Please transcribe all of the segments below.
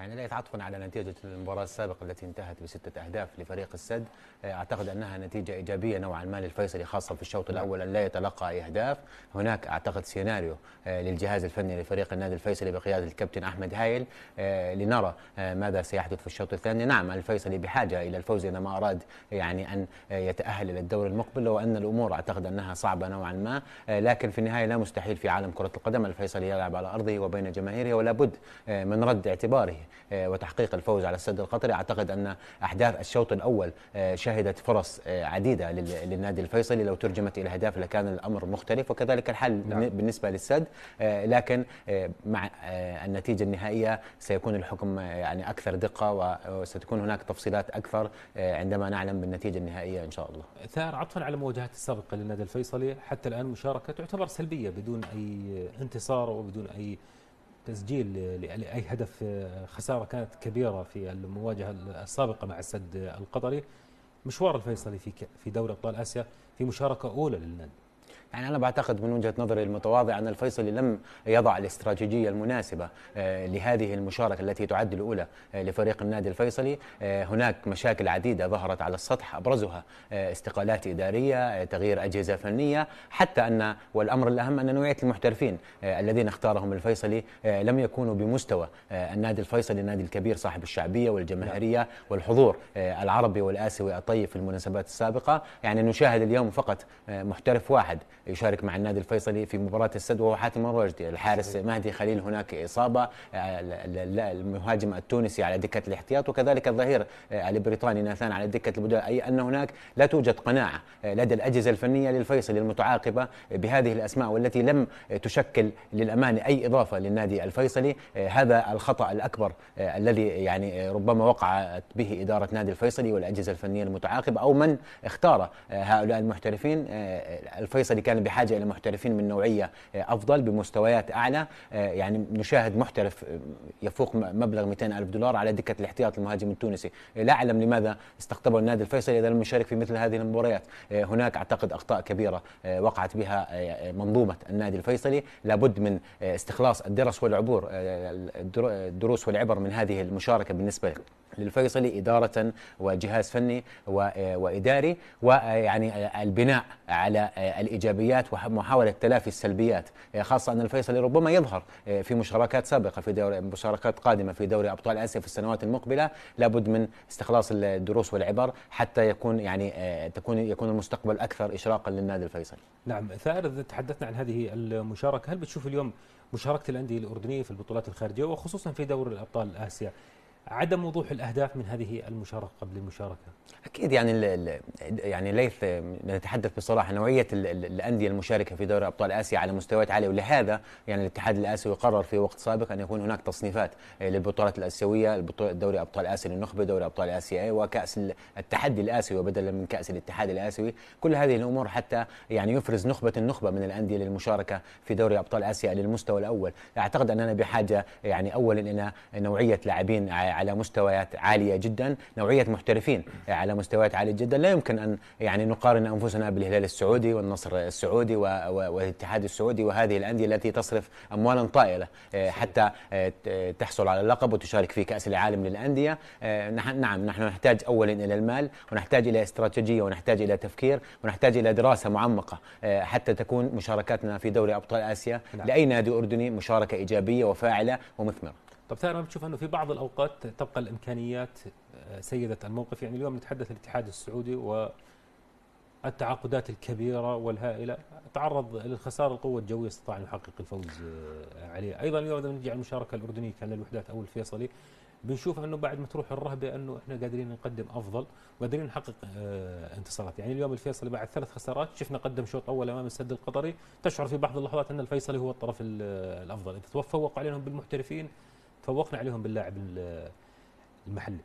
يعني لا يتعطفا على نتيجة المباراة السابقة التي انتهت بستة أهداف لفريق السد آه، أعتقد أنها نتيجة إيجابية نوعا ما للفيصلي خاصة في الشوط نعم. الأول أن لا يتلقى أي أهداف هناك أعتقد سيناريو آه، للجهاز الفني لفريق النادي الفيصلي بقيادة الكابتن أحمد هايل آه، لنرى ماذا سيحدث في الشوط الثاني نعم الفيصلي بحاجة إلى الفوز إذا ما أراد يعني أن يتأهل إلى الدور المقبل لو أن الأمور أعتقد أنها صعبة نوعا ما لكن في النهاية لا مستحيل في عالم كرة القدم الفيصلي يلعب على أرضه وبين جماهيره ولا بد من رد اعتباره آه، وتحقيق الفوز على السد القطري اعتقد ان احداث الشوط الاول آه، شهدت فرص آه، عديده للنادي الفيصلي لو ترجمت الى اهداف لكان الامر مختلف وكذلك الحل نعم. بالنسبه للسد لكن مع النتيجه النهائيه سيكون الحكم يعني اكثر دقه وستكون هناك تفصيلات اكثر عندما نعلم بالنتيجه النهائيه ان شاء الله. ثار عطفا على مواجهات السابقه للنادي الفيصلي حتى الان مشاركه تعتبر سلبيه بدون اي انتصار وبدون اي تسجيل لاي هدف آه، خساره كانت كبيره في المواجهه السابقه مع السد القطري مشوار الفيصلي في في دوري ابطال اسيا في مشاركه اولى للنادي يعني أنا بعتقد من وجهة نظري المتواضعة أن الفيصلي لم يضع الاستراتيجية المناسبة آه، لهذه المشاركة التي تعد الأولى آه، لفريق النادي الفيصلي آه، هناك مشاكل عديدة ظهرت على السطح أبرزها استقالات إدارية تغيير أجهزة فنية حتى أن والأمر الأهم أن نوعية المحترفين الذين اختارهم الفيصلي لم يكونوا بمستوى النادي الفيصلي النادي الكبير صاحب الشعبية والجماهيرية نعم. والحضور العربي والآسيوي الطيب في المناسبات السابقة يعني نشاهد اليوم فقط محترف واحد يشارك مع النادي الفيصلي في مباراه وهو وحاتم الرجدي الحارس مهدي خليل هناك اصابه آه، المهاجم التونسي على دكه الاحتياط وكذلك الظهير البريطاني آه، ناثان على دكه البدلاء اي ان هناك لا توجد قناعه آه، لدى الاجهزه الفنيه للفيصلي المتعاقبه بهذه الاسماء والتي لم تشكل للامان اي اضافه للنادي الفيصلي هذا الخطا الاكبر الذي يعني ربما وقعت به اداره نادي الفيصلي والاجهزه الفنيه المتعاقبه او من اختار هؤلاء المحترفين الفيصلي كان فعلا يعني بحاجه الى محترفين من نوعيه آه، افضل بمستويات اعلى آه، يعني نشاهد محترف آه، يفوق مبلغ 200 الف دولار على دكه الاحتياط المهاجم التونسي لا اعلم لماذا استقطبه النادي الفيصلي اذا لم يشارك في مثل هذه المباريات هناك اعتقد اخطاء كبيره وقعت بها منظومه النادي الفيصلي لابد من استخلاص الدرس والعبور الدروس والعبر من هذه المشاركه بالنسبه لك للفيصلي إدارة وجهاز فني آه، وإداري ويعني البناء على آه، الإيجابيات ومحاولة تلافي السلبيات آه، خاصة أن الفيصلي ربما يظهر في مشاركات سابقة في دوري مشاركات قادمة في دوري أبطال آسيا في السنوات المقبلة لابد من استخلاص الدروس والعبر حتى يكون يعني تكون يكون المستقبل أكثر إشراقا للنادي الفيصلي نعم ثائر تحدثنا عن هذه المشاركة هل بتشوف اليوم مشاركة الأندية الأردنية في البطولات الخارجية وخصوصا في دوري الأبطال آسيا عدم وضوح الاهداف من هذه المشاركه قبل المشاركه اكيد يعني الـ الـ يعني ليث نتحدث بصراحه نوعيه الانديه المشاركه في دوري ابطال اسيا على مستويات عاليه ولهذا يعني الاتحاد الاسيوي قرر في وقت سابق ان يكون هناك تصنيفات للبطولات الاسيويه دوري ابطال اسيا للنخبه دوري ابطال اسيا وكاس التحدي الاسيوي بدلا من كاس الاتحاد الاسيوي كل هذه الامور حتى يعني يفرز نخبه النخبه من الانديه للمشاركه في دوري ابطال اسيا للمستوى الاول اعتقد اننا بحاجه يعني اولا الى نوعيه لاعبين على مستويات عاليه جدا نوعيه محترفين على مستويات عاليه جدا لا يمكن ان يعني نقارن انفسنا بالهلال السعودي والنصر السعودي والاتحاد السعودي وهذه الانديه التي تصرف اموالا طائله آه، حتى آه، تحصل على اللقب وتشارك في كاس العالم للانديه آه، نعم نحن نحتاج اولا الى المال ونحتاج الى استراتيجيه ونحتاج الى تفكير ونحتاج الى دراسه معمقه حتى تكون مشاركاتنا في دوري ابطال اسيا نعم. لاي نادي اردني مشاركه ايجابيه وفاعله ومثمره طب ثائر ما بتشوف انه في بعض الاوقات تبقى الامكانيات آه، سيده الموقف يعني اليوم نتحدث الاتحاد السعودي و التعاقدات الكبيرة والهائلة تعرض للخسارة القوة الجوية استطاع أن يحقق الفوز آه، عليه أيضا اليوم إذا نرجع المشاركة الأردنية كان للوحدات أو الفيصلي بنشوف أنه بعد ما تروح الرهبة أنه إحنا قادرين نقدم أفضل وقادرين نحقق آه، انتصارات يعني اليوم الفيصلي بعد ثلاث خسارات شفنا قدم شوط أول أمام السد القطري تشعر في بعض اللحظات أن الفيصلي هو الطرف الأفضل إذا توفق عليهم بالمحترفين فوقنا عليهم باللاعب المحلي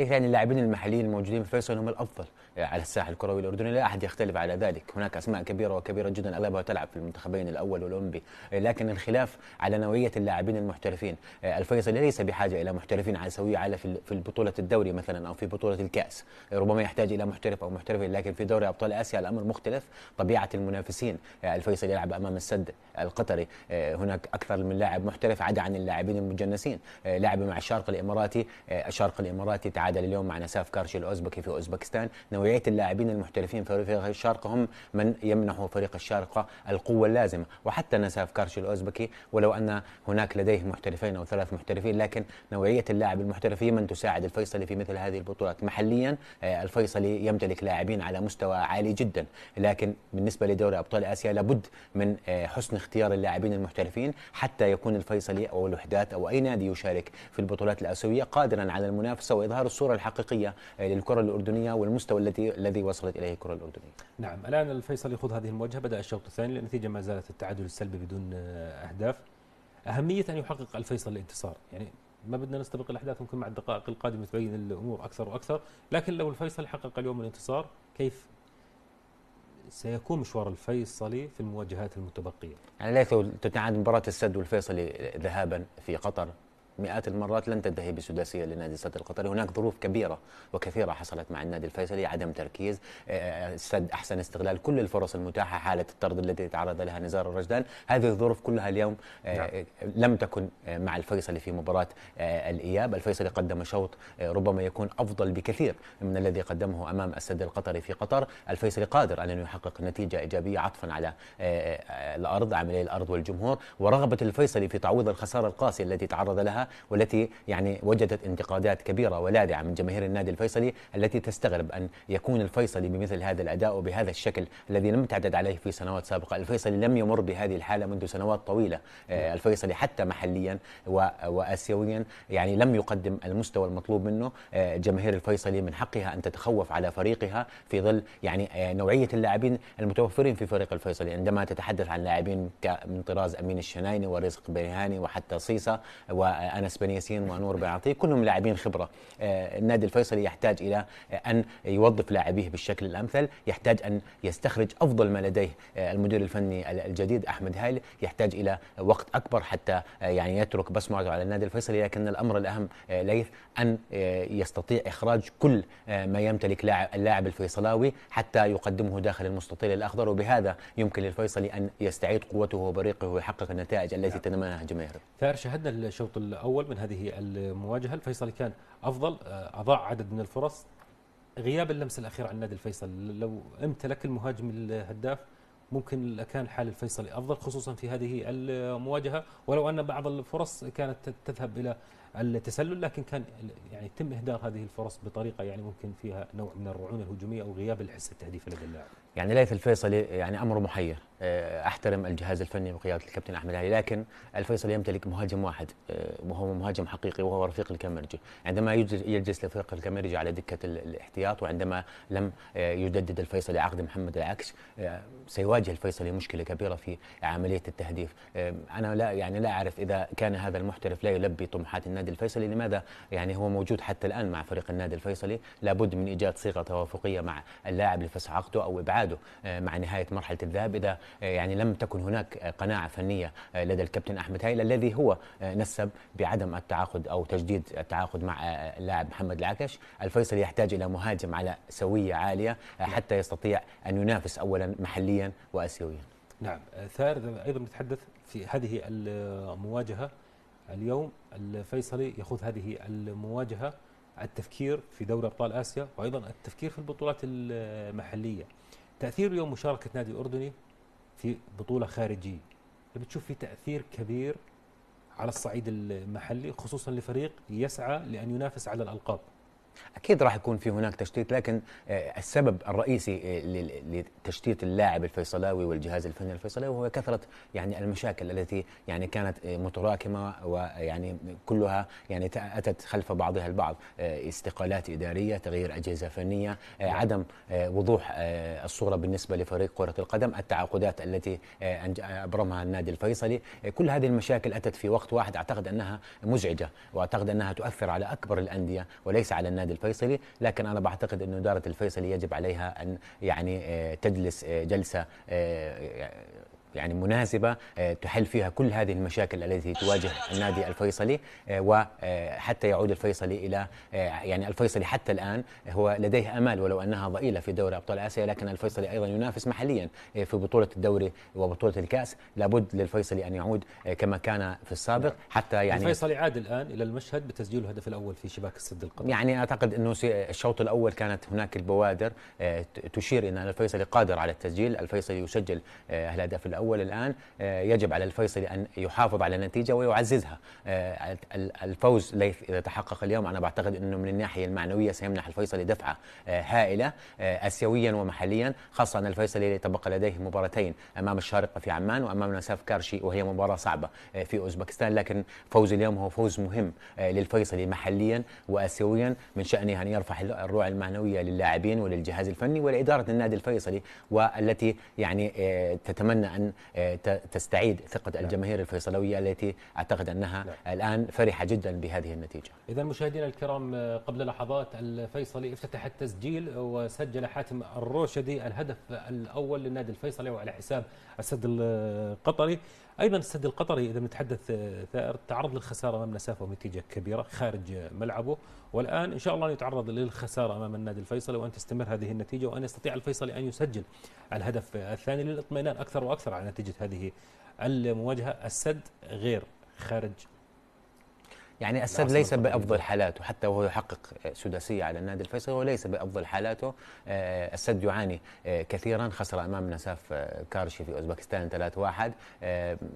ذكر يعني اللاعبين المحليين الموجودين في فيصل هم الافضل على الساحه الكروي الاردني لا احد يختلف على ذلك هناك اسماء كبيره وكبيره جدا اغلبها تلعب في المنتخبين الاول والاولمبي لكن الخلاف على نوعيه اللاعبين المحترفين الفيصلي ليس بحاجه الى محترفين على سويه على في البطوله الدوري مثلا او في بطوله الكاس ربما يحتاج الى محترف او محترفين لكن في دوري ابطال اسيا الامر مختلف طبيعه المنافسين الفيصل يلعب امام السد القطري هناك اكثر من لاعب محترف عدا عن اللاعبين المجنسين لعب مع الشرق الاماراتي الشرق الاماراتي تعال العاده اليوم مع نساف كارش الاوزبكي في اوزبكستان نوعيه اللاعبين المحترفين في فريق الشارقه هم من يمنحوا فريق الشارقه القوه اللازمه وحتى نساف كارش الاوزبكي ولو ان هناك لديه محترفين او ثلاث محترفين لكن نوعيه اللاعب المحترف هي من تساعد الفيصلي في مثل هذه البطولات محليا آه، الفيصلي يمتلك لاعبين على مستوى عالي جدا لكن بالنسبه لدوري ابطال اسيا لابد من آه، حسن اختيار اللاعبين المحترفين حتى يكون الفيصلي او الوحدات او اي نادي يشارك في البطولات الاسيويه قادرا على المنافسه واظهار الصورة الحقيقية آه، للكرة الأردنية والمستوى الذي الذي وصلت إليه الكرة الأردنية نعم الآن الفيصل يخوض هذه المواجهة بدأ الشوط الثاني النتيجة ما زالت التعادل السلبي بدون آه، أهداف أهمية أن يحقق الفيصل الانتصار يعني ما بدنا نستبق الأحداث ممكن مع الدقائق القادمة تبين الأمور أكثر وأكثر لكن لو الفيصل حقق اليوم الانتصار كيف سيكون مشوار الفيصلي في المواجهات المتبقية يعني لا تتعاد مباراة السد والفيصلي ذهابا في قطر مئات المرات لن تنتهي بسداسيه لنادي السد القطري، هناك ظروف كبيره وكثيره حصلت مع النادي الفيصلي، عدم تركيز، السد آه، آه، احسن استغلال كل الفرص المتاحه حاله الطرد التي تعرض لها نزار الرجدان، هذه الظروف كلها اليوم آه، نعم. لم تكن مع الفيصلي في مباراه الاياب، الفيصلي قدم شوط ربما يكون افضل بكثير من الذي قدمه امام السد القطري في قطر، الفيصلي قادر على ان يحقق نتيجه ايجابيه عطفا على الارض عاملي الارض والجمهور، ورغبه الفيصلي في تعويض الخساره القاسيه التي تعرض لها والتي يعني وجدت انتقادات كبيرة ولاذعة من جماهير النادي الفيصلي التي تستغرب أن يكون الفيصلي بمثل هذا الأداء وبهذا الشكل الذي لم تعتد عليه في سنوات سابقة الفيصلي لم يمر بهذه الحالة منذ سنوات طويلة آه، الفيصلي حتى محليا وآسيويا يعني لم يقدم المستوى المطلوب منه آه، جماهير الفيصلي من حقها أن تتخوف على فريقها في ظل يعني آه، نوعية اللاعبين المتوفرين في فريق الفيصلي عندما تتحدث عن لاعبين من طراز أمين الشنايني ورزق بيهاني وحتى صيصة انس بن ياسين ونور بن كلهم لاعبين خبره آه، النادي الفيصلي يحتاج الى آه، ان يوظف لاعبيه بالشكل الامثل يحتاج ان يستخرج افضل ما لديه آه، المدير الفني الجديد احمد هايل يحتاج الى وقت اكبر حتى يعني يترك بصمته على النادي الفيصلي لكن الامر الاهم ليث ان يستطيع اخراج كل ما يمتلك اللاعب الفيصلاوي حتى يقدمه داخل المستطيل الاخضر وبهذا يمكن للفيصلي ان يستعيد قوته وبريقه ويحقق النتائج التي تتمناها جماهيره. شاهدنا الشوط الأول من هذه المواجهة الفيصلي كان أفضل آه، أضاع عدد من الفرص غياب اللمسة الأخيرة عن النادي الفيصلي لو امتلك المهاجم الهداف ممكن كان حال الفيصلي أفضل خصوصا في هذه المواجهة ولو أن بعض الفرص كانت تذهب إلى التسلل لكن كان يعني تم اهدار هذه الفرص بطريقه يعني ممكن فيها نوع من الرعونه الهجوميه او غياب الحس التهديفي لدى اللاعب. يعني ليث الفيصلي يعني امره محير آه، احترم الجهاز الفني بقياده الكابتن احمد علي لكن الفيصلي يمتلك مهاجم واحد آه، وهو مهاجم حقيقي وهو رفيق الكاميرجي عندما يجلس رفيق الكاميرجي على دكه الاحتياط وعندما لم آه، يجدد الفيصلي عقد محمد العكش سيواجه الفيصلي مشكله كبيره في عمليه التهديف انا لا يعني لا اعرف اذا كان هذا المحترف لا يلبي طموحات النادي النادي الفيصلي لماذا يعني هو موجود حتى الآن مع فريق النادي الفيصلي لابد من إيجاد صيغة توافقية مع اللاعب لفسح عقده أو إبعاده آه، مع نهاية مرحلة الذهاب إذا آه، يعني لم تكن هناك آه، قناعة فنية لدى الكابتن أحمد هايل الذي هو نسب بعدم التعاقد أو تجديد التعاقد مع اللاعب محمد العكش الفيصلي يحتاج إلى مهاجم على سوية عالية نعم. حتى يستطيع أن ينافس أولا محليا وآسيويا نعم ثار ايضا نتحدث في هذه المواجهه اليوم الفيصلي يخوض هذه المواجهة التفكير في دوري أبطال آسيا وأيضا التفكير في البطولات المحلية تأثير اليوم مشاركة نادي الأردني في بطولة خارجية بتشوف في تأثير كبير على الصعيد المحلي خصوصا لفريق يسعى لأن ينافس على الألقاب اكيد راح يكون في هناك تشتيت لكن آه، السبب الرئيسي آه، لتشتيت اللاعب الفيصلاوي والجهاز الفني الفيصلاوي هو كثره يعني المشاكل التي يعني كانت آه، متراكمه ويعني كلها يعني اتت خلف بعضها البعض استقالات اداريه تغيير اجهزه فنيه نعم. عدم وضوح الصوره بالنسبه لفريق كره القدم التعاقدات التي ابرمها النادي الفيصلي كل هذه المشاكل اتت في وقت واحد اعتقد انها مزعجه واعتقد انها تؤثر على اكبر الانديه وليس على النادي النادي الفيصلي لكن انا بعتقد انه اداره الفيصلي يجب عليها ان يعني آه، تجلس آه، جلسه آه، يعني مناسبة آه، تحل فيها كل هذه المشاكل التي تواجه النادي الفيصلي آه، وحتى آه، يعود الفيصلي إلى يعني الفيصلي حتى الآن هو لديه أمال ولو أنها ضئيلة في دوري أبطال آسيا لكن الفيصلي أيضا ينافس محليا في بطولة الدوري وبطولة الكأس لابد للفيصلي أن يعود كما كان في السابق نعم. حتى يعني الفيصلي عاد الآن إلى المشهد بتسجيل الهدف الأول في شباك السد القطري يعني أعتقد أنه الشوط الأول كانت هناك البوادر تشير أن الفيصلي قادر على التسجيل الفيصلي يسجل الهدف الأول الأول الآن آه، يجب على الفيصلي أن يحافظ على النتيجة ويعززها آه، الفوز إذا تحقق اليوم أنا بعتقد أنه من الناحية المعنوية سيمنح الفيصلي دفعة آه، هائلة آسيويا ومحليا خاصة أن الفيصلي تبقى لديه مباراتين أمام الشارقة في عمان وأمام نساف كارشي وهي مباراة صعبة في أوزبكستان لكن فوز اليوم هو فوز مهم للفيصلي محليا وآسيويا من شأنه أن يرفع الروع المعنوية للاعبين وللجهاز الفني ولإدارة النادي الفيصلي والتي يعني تتمنى أن أن آه، تستعيد ثقة نعم. الجماهير الفيصلوية التي أعتقد أنها لا. نعم. الآن فرحة جدا بهذه النتيجة إذا مشاهدينا الكرام آه، قبل لحظات الفيصلي افتتح التسجيل وسجل حاتم الروشدي الهدف الأول للنادي الفيصلي وعلى حساب السد القطري ايضا السد القطري اذا بنتحدث آه، ثائر تعرض للخساره امام مسافه ونتيجه كبيره خارج ملعبه والان ان شاء الله يتعرض للخساره امام النادي الفيصلي وان تستمر هذه النتيجه وان يستطيع الفيصلي ان يسجل الهدف الثاني للاطمئنان اكثر واكثر على نتيجة هذه المواجهة السد غير خارج يعني السد ليس بافضل حالاته حتى وهو يحقق آه، سداسيه على النادي الفيصلي هو ليس بافضل حالاته آه، السد يعاني آه، كثيرا خسر امام نساف كارشي في اوزبكستان 3-1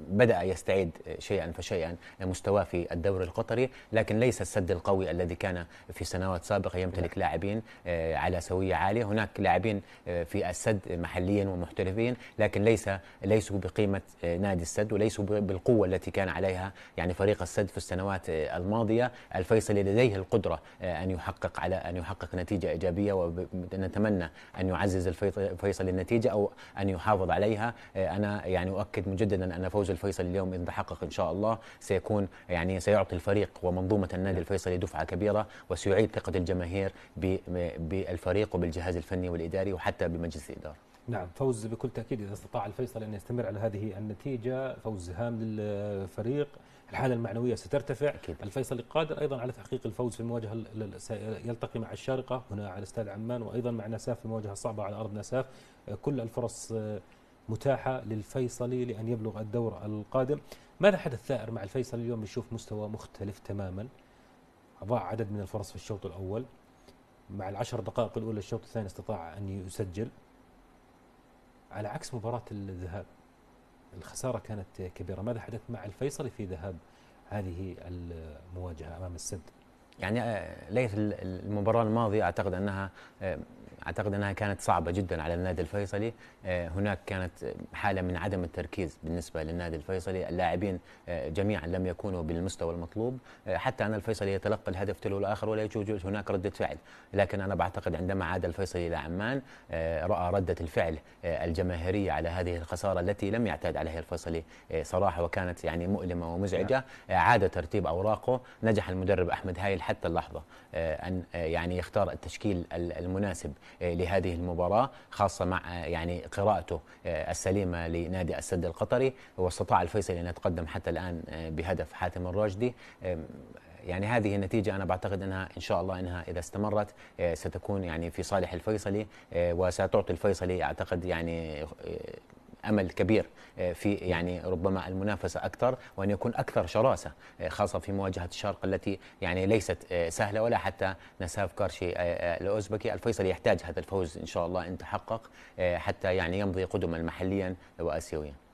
بدا يستعيد شيئا فشيئا مستواه في الدوري القطري لكن ليس السد القوي الذي كان في سنوات سابقه يمتلك نعم. لاعبين على سويه عاليه هناك لاعبين في السد محليا ومحترفين لكن ليس ليسوا بقيمه نادي السد وليسوا بالقوه التي كان عليها يعني فريق السد في السنوات الماضية الفيصلي لديه القدرة آه، أن يحقق على أن يحقق نتيجة إيجابية ونتمنى أن يعزز الفيصلي النتيجة أو أن يحافظ عليها آه، أنا يعني أؤكد مجددا أن فوز الفيصلي اليوم ان تحقق إن شاء الله سيكون يعني سيعطي الفريق ومنظومة النادي الفيصلي دفعة كبيرة وسيعيد ثقة الجماهير بالفريق وبالجهاز الفني والإداري وحتى بمجلس الإدارة نعم فوز بكل تأكيد إذا استطاع الفيصل أن يستمر على هذه النتيجة فوز هام للفريق الحالة المعنوية سترتفع أكيد. الفيصل قادر أيضا على تحقيق الفوز في المواجهة يلتقي مع الشارقة هنا على استاد عمان وأيضا مع نساف في المواجهة الصعبة على أرض نساف كل الفرص آه، متاحة للفيصلي لأن يبلغ الدور القادم ماذا حدث ثائر مع الفيصل اليوم نشوف مستوى مختلف تماما أضاع عدد من الفرص في الشوط الأول مع العشر دقائق الأولى الشوط الثاني استطاع أن يسجل على عكس مباراة الذهاب الخسارة كانت كبيرة ماذا حدث مع الفيصلي في ذهاب هذه المواجهة أمام السد يعني آه، ليلة المباراة الماضية أعتقد أنها آه، اعتقد انها كانت صعبه جدا على النادي الفيصلي آه، هناك كانت حاله من عدم التركيز بالنسبه للنادي الفيصلي اللاعبين آه، جميعا لم يكونوا بالمستوى المطلوب آه، حتى ان الفيصلي يتلقى الهدف تلو الاخر ولا يوجد هناك رده فعل لكن انا بعتقد عندما عاد الفيصلي الى عمان راى رده الفعل الجماهيريه على هذه الخساره التي لم يعتاد عليها الفيصلي صراحه وكانت يعني مؤلمه ومزعجه نعم. عاد ترتيب اوراقه نجح المدرب احمد هايل حتى اللحظه ان يعني يختار التشكيل المناسب آه، لهذه المباراة خاصة مع آه، يعني قراءته آه، السليمة لنادي السد القطري واستطاع الفيصلي أن يتقدم حتى الآن بهدف حاتم الراشدي يعني هذه النتيجة أنا بعتقد أنها إن شاء الله أنها إذا استمرت ستكون يعني في صالح الفيصلي وستعطي الفيصلي أعتقد يعني امل كبير آه، في يعني ربما المنافسه اكثر وان يكون اكثر شراسه آه، خاصه في مواجهه الشرق التي يعني ليست آه، سهله ولا حتى نساف كارشي الاوزبكي الفيصل يحتاج هذا الفوز ان شاء الله ان تحقق حتى يعني يمضي قدما محليا واسيويا